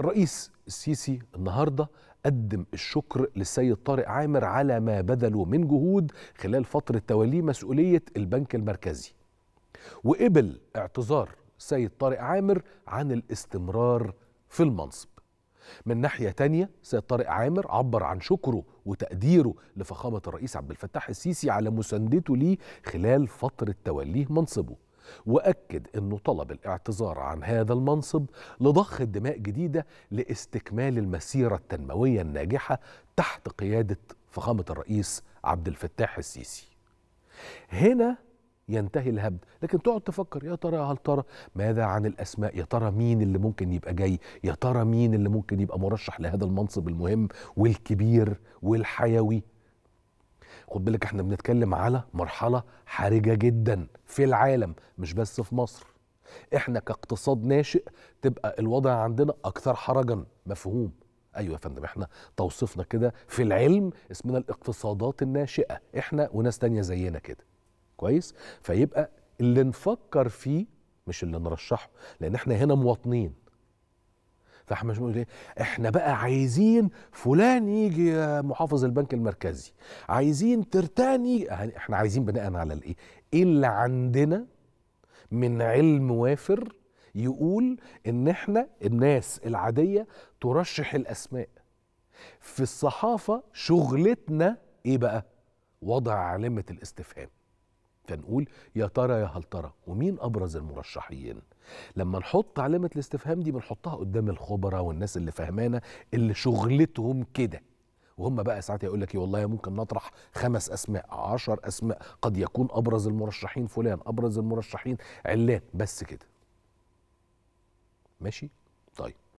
الرئيس السيسي النهارده قدم الشكر للسيد طارق عامر على ما بذله من جهود خلال فترة توليه مسؤولية البنك المركزي وقبل اعتذار سيد طارق عامر عن الاستمرار في المنصب من ناحية تانية سيد طارق عامر عبر عن شكره وتقديره لفخامة الرئيس عبد الفتاح السيسي على مساندته ليه خلال فترة توليه منصبه واكد انه طلب الاعتذار عن هذا المنصب لضخ الدماء جديده لاستكمال المسيره التنمويه الناجحه تحت قياده فخامه الرئيس عبد الفتاح السيسي. هنا ينتهي الهبد لكن تقعد تفكر يا ترى هل ترى ماذا عن الاسماء يا ترى مين اللي ممكن يبقى جاي يا ترى مين اللي ممكن يبقى مرشح لهذا المنصب المهم والكبير والحيوي خد بالك احنا بنتكلم على مرحله حرجه جدا في العالم مش بس في مصر احنا كاقتصاد ناشئ تبقى الوضع عندنا اكثر حرجا مفهوم ايوه يا فندم احنا توصيفنا كده في العلم اسمنا الاقتصادات الناشئه احنا وناس تانية زينا كده كويس فيبقى اللي نفكر فيه مش اللي نرشحه لان احنا هنا مواطنين فاحنا مش بنقول ايه احنا بقى عايزين فلان يجي محافظ البنك المركزي عايزين ترتاني يعني احنا عايزين بناء على الايه ايه اللي عندنا من علم وافر يقول ان احنا الناس العاديه ترشح الاسماء في الصحافه شغلتنا ايه بقى وضع علامه الاستفهام فنقول يا ترى يا هل ترى ومين ابرز المرشحين لما نحط علامه الاستفهام دي بنحطها قدام الخبراء والناس اللي فهمانه اللي شغلتهم كده وهم بقى ساعات يقول لك إيه، والله ممكن نطرح خمس اسماء عشر اسماء قد يكون ابرز المرشحين فلان ابرز المرشحين علان بس كده ماشي